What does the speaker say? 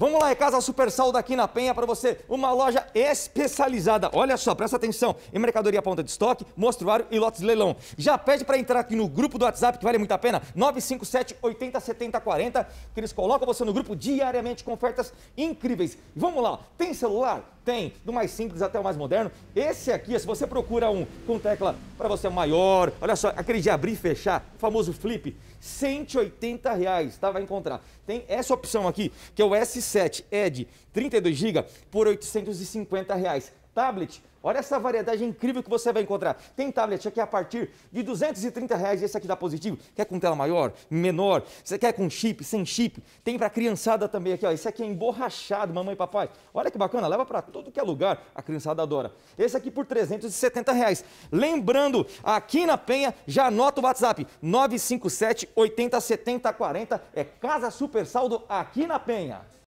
Vamos lá, é Casa Super Saldo aqui na Penha para você. Uma loja especializada. Olha só, presta atenção. Em mercadoria ponta de estoque, mostruário e lotes de leilão. Já pede para entrar aqui no grupo do WhatsApp, que vale muito a pena, 957 80 70 40, que eles colocam você no grupo diariamente com ofertas incríveis. Vamos lá, tem celular? Tem, do mais simples até o mais moderno. Esse aqui, se você procura um com tecla para você é maior, olha só, aquele de abrir e fechar, o famoso flip, 180 reais, tá? Vai encontrar. Tem essa opção aqui, que é o S7 Edge 32 GB por 850 reais tablet. Olha essa variedade incrível que você vai encontrar. Tem tablet aqui a partir de 230 reais. Esse aqui dá positivo. Quer com tela maior, menor? Você quer com chip, sem chip? Tem para criançada também aqui. Ó. Esse aqui é emborrachado, mamãe e papai. Olha que bacana. Leva para todo que é lugar. A criançada adora. Esse aqui por 370 reais. Lembrando, aqui na Penha, já anota o WhatsApp. 957 80 70 40. É Casa Super Saldo aqui na Penha.